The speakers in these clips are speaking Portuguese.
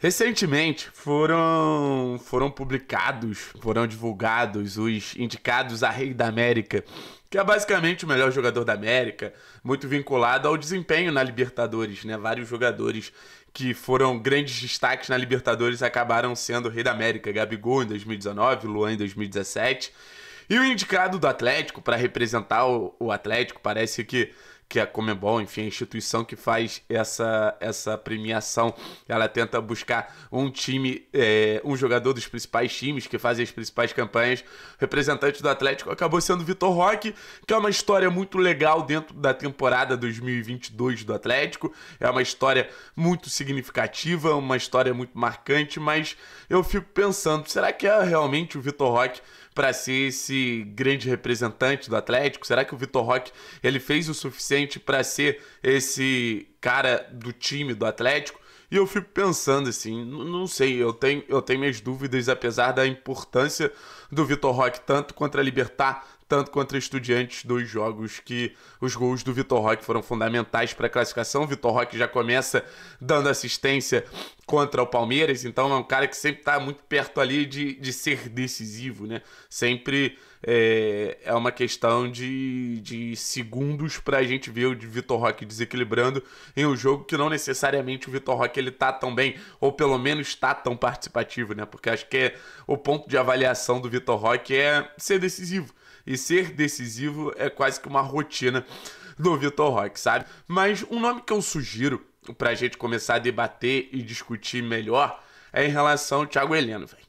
Recentemente foram, foram publicados, foram divulgados os indicados a Rei da América, que é basicamente o melhor jogador da América, muito vinculado ao desempenho na Libertadores, né? Vários jogadores que foram grandes destaques na Libertadores acabaram sendo Rei da América, Gabigol em 2019, Luan em 2017. E o indicado do Atlético para representar o, o Atlético parece que que é a Comebol, enfim, a instituição que faz essa, essa premiação, ela tenta buscar um time, é, um jogador dos principais times que fazem as principais campanhas. O representante do Atlético acabou sendo Vitor Roque, que é uma história muito legal dentro da temporada 2022 do Atlético. É uma história muito significativa, uma história muito marcante, mas eu fico pensando, será que é realmente o Vitor Roque para ser esse grande representante do Atlético? Será que o Vitor Roque ele fez o suficiente para ser esse cara do time do Atlético? E eu fico pensando assim, não sei, eu tenho, eu tenho minhas dúvidas, apesar da importância do Vitor Roque, tanto contra a Libertar tanto contra Estudiantes, dois jogos que os gols do Vitor Roque foram fundamentais para a classificação. O Vitor Roque já começa dando assistência contra o Palmeiras, então é um cara que sempre está muito perto ali de, de ser decisivo, né? Sempre é, é uma questão de, de segundos para a gente ver o Vitor Roque desequilibrando em um jogo que não necessariamente o Vitor Roque ele tá tão bem, ou pelo menos está tão participativo, né? Porque acho que é, o ponto de avaliação do Vitor Roque é ser decisivo e ser decisivo é quase que uma rotina do Vitor Roque, sabe? Mas um nome que eu sugiro pra gente começar a debater e discutir melhor é em relação ao Thiago Heleno, velho.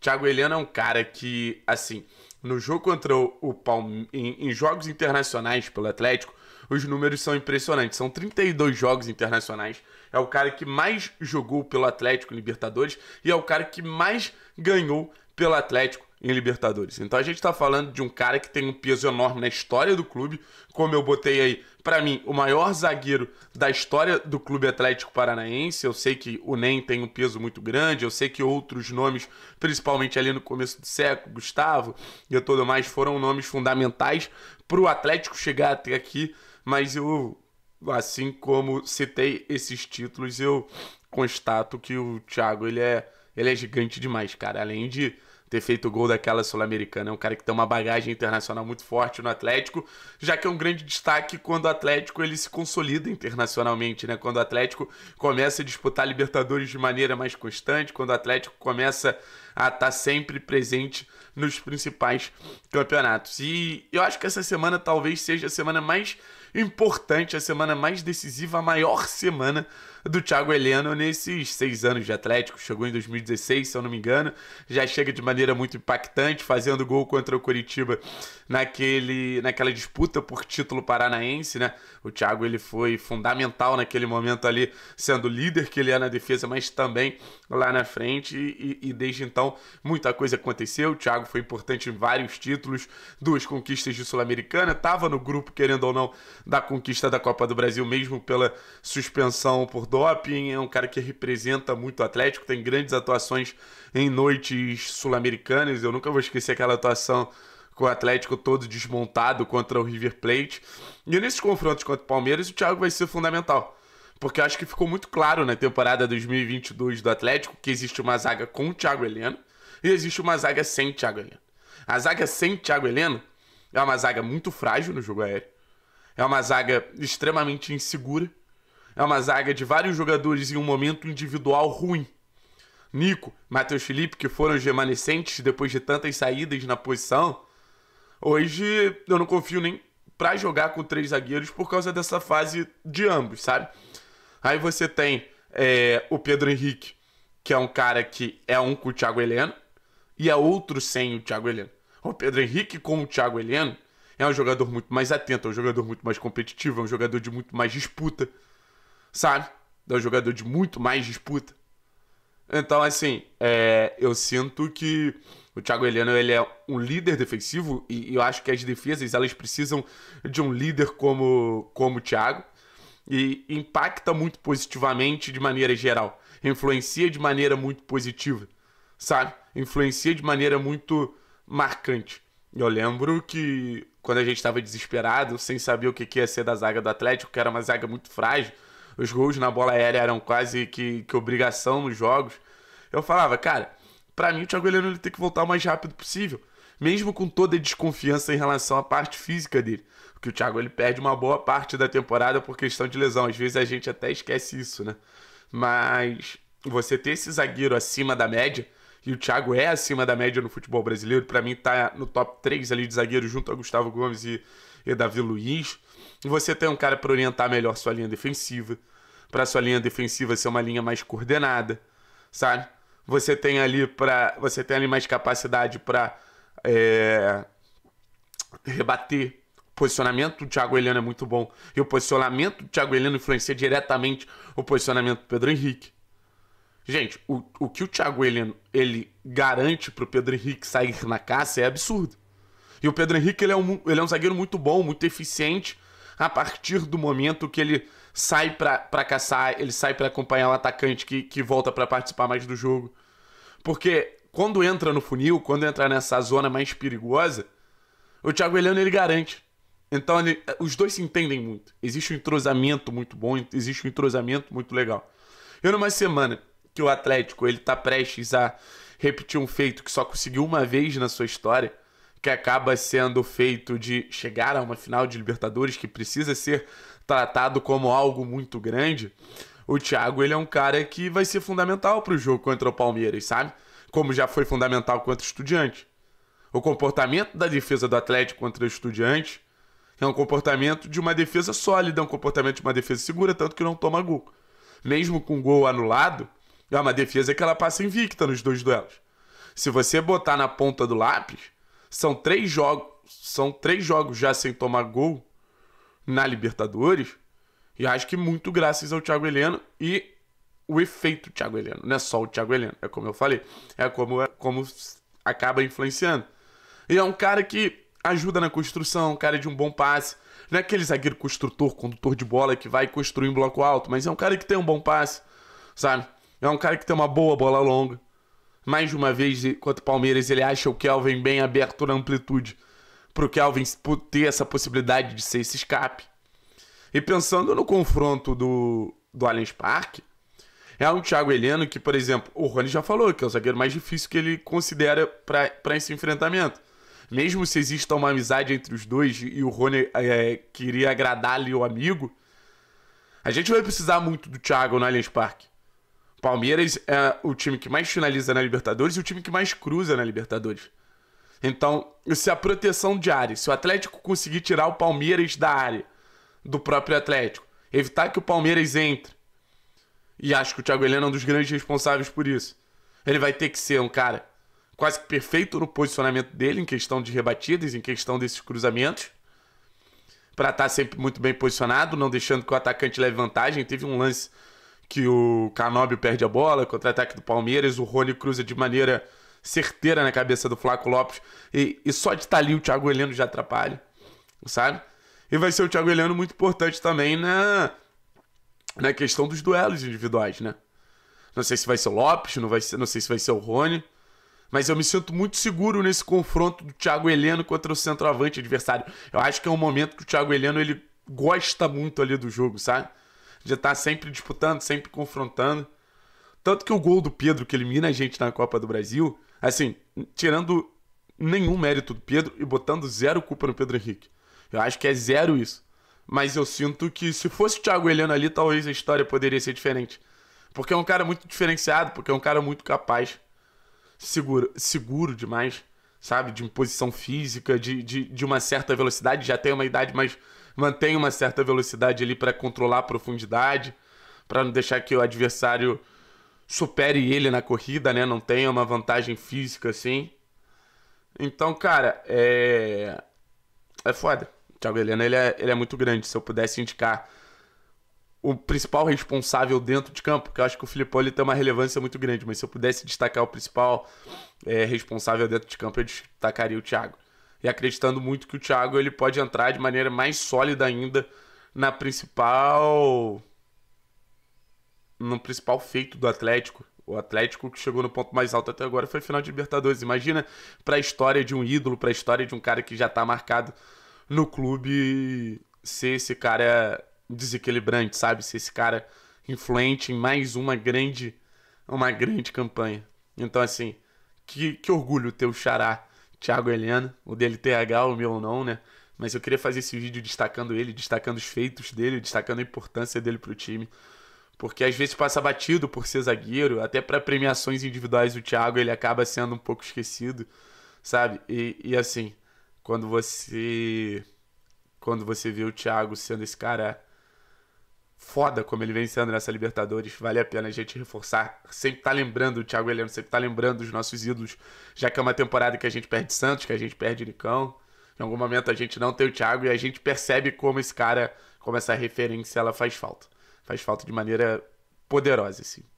Thiago Heleno é um cara que, assim, no jogo contra o Palmeiras, em, em jogos internacionais pelo Atlético, os números são impressionantes. São 32 jogos internacionais. É o cara que mais jogou pelo Atlético Libertadores e é o cara que mais ganhou pelo Atlético em Libertadores. Então a gente está falando de um cara que tem um peso enorme na história do clube, como eu botei aí, para mim, o maior zagueiro da história do Clube Atlético Paranaense. Eu sei que o Nem tem um peso muito grande, eu sei que outros nomes, principalmente ali no começo do século, Gustavo e tudo mais, foram nomes fundamentais para o Atlético chegar até aqui, mas eu assim como citei esses títulos, eu constato que o Thiago ele é, ele é gigante demais, cara. Além de ter feito o gol daquela Sul-Americana. É um cara que tem uma bagagem internacional muito forte no Atlético, já que é um grande destaque quando o Atlético ele se consolida internacionalmente, né? Quando o Atlético começa a disputar Libertadores de maneira mais constante, quando o Atlético começa a estar tá sempre presente nos principais campeonatos. E eu acho que essa semana talvez seja a semana mais importante, a semana mais decisiva, a maior semana do Thiago Heleno nesses seis anos de Atlético. Chegou em 2016, se eu não me engano, já chega de maneira muito impactante, fazendo gol contra o Curitiba naquele, naquela disputa por título paranaense, né? O Thiago ele foi fundamental naquele momento ali, sendo líder que ele é na defesa, mas também lá na frente. E, e desde então muita coisa aconteceu. O Thiago foi importante em vários títulos, duas conquistas de Sul-Americana, estava no grupo querendo ou não da conquista da Copa do Brasil, mesmo pela suspensão por doping. É um cara que representa muito o Atlético, tem grandes atuações em noites sul-americanas. Eu nunca vou esquecer aquela atuação com o Atlético todo desmontado contra o River Plate. E nesses confrontos contra o Palmeiras, o Thiago vai ser fundamental porque acho que ficou muito claro na temporada 2022 do Atlético que existe uma zaga com o Thiago Heleno e existe uma zaga sem Thiago Heleno. A zaga sem Thiago Heleno é uma zaga muito frágil no jogo aéreo. É uma zaga extremamente insegura. É uma zaga de vários jogadores em um momento individual ruim. Nico, Matheus Felipe, que foram os remanescentes depois de tantas saídas na posição. Hoje eu não confio nem para jogar com três zagueiros por causa dessa fase de ambos, sabe? Aí você tem é, o Pedro Henrique, que é um cara que é um com o Thiago Heleno e é outro sem o Thiago Heleno. O Pedro Henrique com o Thiago Heleno é um jogador muito mais atento, é um jogador muito mais competitivo, é um jogador de muito mais disputa, sabe? É um jogador de muito mais disputa. Então, assim, é, eu sinto que o Thiago Heleno ele é um líder defensivo e, e eu acho que as defesas elas precisam de um líder como, como o Thiago e impacta muito positivamente de maneira geral. Influencia de maneira muito positiva, sabe? Influencia de maneira muito marcante. Eu lembro que quando a gente estava desesperado, sem saber o que, que ia ser da zaga do Atlético, que era uma zaga muito frágil, os gols na bola aérea eram quase que, que obrigação nos jogos. Eu falava, cara, para mim o Thiago Heleno ele tem que voltar o mais rápido possível, mesmo com toda a desconfiança em relação à parte física dele. Porque o Thiago ele perde uma boa parte da temporada por questão de lesão. Às vezes a gente até esquece isso, né? Mas você ter esse zagueiro acima da média e o Thiago é acima da média no futebol brasileiro. Para mim, tá no top 3 ali de zagueiro junto a Gustavo Gomes e, e Davi Luiz. E você tem um cara para orientar melhor sua linha defensiva. Para sua linha defensiva ser uma linha mais coordenada, sabe? Você tem ali para você tem ali mais capacidade para é, rebater posicionamento do Thiago Heleno é muito bom. E o posicionamento do Thiago Heleno influencia diretamente o posicionamento do Pedro Henrique. Gente, o, o que o Thiago Heleno ele garante pro Pedro Henrique sair na caça é absurdo. E o Pedro Henrique ele é, um, ele é um zagueiro muito bom, muito eficiente. A partir do momento que ele sai para caçar, ele sai para acompanhar o atacante que, que volta para participar mais do jogo. Porque quando entra no funil, quando entra nessa zona mais perigosa, o Thiago Heleno ele garante. Então ele, os dois se entendem muito. Existe um entrosamento muito bom, existe um entrosamento muito legal. Eu numa semana que o Atlético ele tá prestes a repetir um feito que só conseguiu uma vez na sua história, que acaba sendo feito de chegar a uma final de Libertadores que precisa ser tratado como algo muito grande. O Thiago, ele é um cara que vai ser fundamental para o jogo contra o Palmeiras, sabe? Como já foi fundamental contra o Estudiante. O comportamento da defesa do Atlético contra o Estudiante é um comportamento de uma defesa sólida, é um comportamento de uma defesa segura, tanto que não toma gol. Mesmo com o gol anulado, é uma defesa que ela passa invicta nos dois duelos. Se você botar na ponta do lápis, são três jogos, são três jogos já sem tomar gol na Libertadores. E acho que muito graças ao Thiago Heleno e o efeito Thiago Heleno. Não é só o Thiago Heleno, é como eu falei. É como, é como acaba influenciando. E é um cara que ajuda na construção, um cara de um bom passe. Não é aquele zagueiro construtor, condutor de bola que vai construir em bloco alto, mas é um cara que tem um bom passe, sabe? É um cara que tem uma boa bola longa. Mais de uma vez, contra o Palmeiras, ele acha o Kelvin bem aberto na amplitude. Pro Kelvin ter essa possibilidade de ser esse escape. E pensando no confronto do, do Allianz Parque, é um Thiago Heleno que, por exemplo, o Rony já falou que é o zagueiro mais difícil que ele considera para esse enfrentamento. Mesmo se exista uma amizade entre os dois e o Rony é, queria agradar ali o amigo, a gente vai precisar muito do Thiago no Allianz Parque. Palmeiras é o time que mais finaliza na Libertadores e o time que mais cruza na Libertadores. Então, se é a proteção de área. Se o Atlético conseguir tirar o Palmeiras da área do próprio Atlético, evitar que o Palmeiras entre, e acho que o Thiago Helena é um dos grandes responsáveis por isso, ele vai ter que ser um cara quase que perfeito no posicionamento dele, em questão de rebatidas, em questão desses cruzamentos, para estar tá sempre muito bem posicionado, não deixando que o atacante leve vantagem. Teve um lance que o Canobio perde a bola, contra-ataque do Palmeiras, o Rony cruza de maneira certeira na cabeça do Flaco Lopes. E, e só de estar tá ali o Thiago Heleno já atrapalha, sabe? E vai ser o Thiago Heleno muito importante também na, na questão dos duelos individuais, né? Não sei se vai ser o Lopes, não, vai ser, não sei se vai ser o Rony. Mas eu me sinto muito seguro nesse confronto do Thiago Heleno contra o centroavante adversário. Eu acho que é um momento que o Thiago Heleno ele gosta muito ali do jogo, sabe? de estar tá sempre disputando, sempre confrontando. Tanto que o gol do Pedro, que elimina a gente na Copa do Brasil, assim, tirando nenhum mérito do Pedro e botando zero culpa no Pedro Henrique. Eu acho que é zero isso. Mas eu sinto que se fosse o Thiago Heleno ali, talvez a história poderia ser diferente. Porque é um cara muito diferenciado, porque é um cara muito capaz, seguro, seguro demais, sabe? De imposição física, de, de, de uma certa velocidade, já tem uma idade mais mantém uma certa velocidade ali para controlar a profundidade, para não deixar que o adversário supere ele na corrida, né? Não tenha uma vantagem física assim. Então, cara, é. É foda. O Thiago Helena ele é, ele é muito grande. Se eu pudesse indicar o principal responsável dentro de campo, que eu acho que o Filipão ele tem uma relevância muito grande, mas se eu pudesse destacar o principal é, responsável dentro de campo, eu destacaria o Thiago e acreditando muito que o Thiago ele pode entrar de maneira mais sólida ainda na principal no principal feito do Atlético. O Atlético que chegou no ponto mais alto até agora foi final de Libertadores. Imagina para a história de um ídolo, para a história de um cara que já está marcado no clube ser esse cara desequilibrante, sabe? Ser esse cara influente em mais uma grande uma grande campanha. Então assim, que, que orgulho ter o Xará Thiago Helena, o dele TH, o meu não, né? Mas eu queria fazer esse vídeo destacando ele, destacando os feitos dele, destacando a importância dele pro time. Porque às vezes passa batido por ser zagueiro, até para premiações individuais o Thiago ele acaba sendo um pouco esquecido, sabe? E, e assim, quando você quando você vê o Thiago sendo esse cara foda como ele vem sendo nessa Libertadores. Vale a pena a gente reforçar. Sempre tá lembrando o Thiago Heleno, sempre tá lembrando os nossos ídolos, já que é uma temporada que a gente perde Santos, que a gente perde Nicão. Em algum momento a gente não tem o Thiago e a gente percebe como esse cara, como essa referência, ela faz falta. Faz falta de maneira poderosa, assim.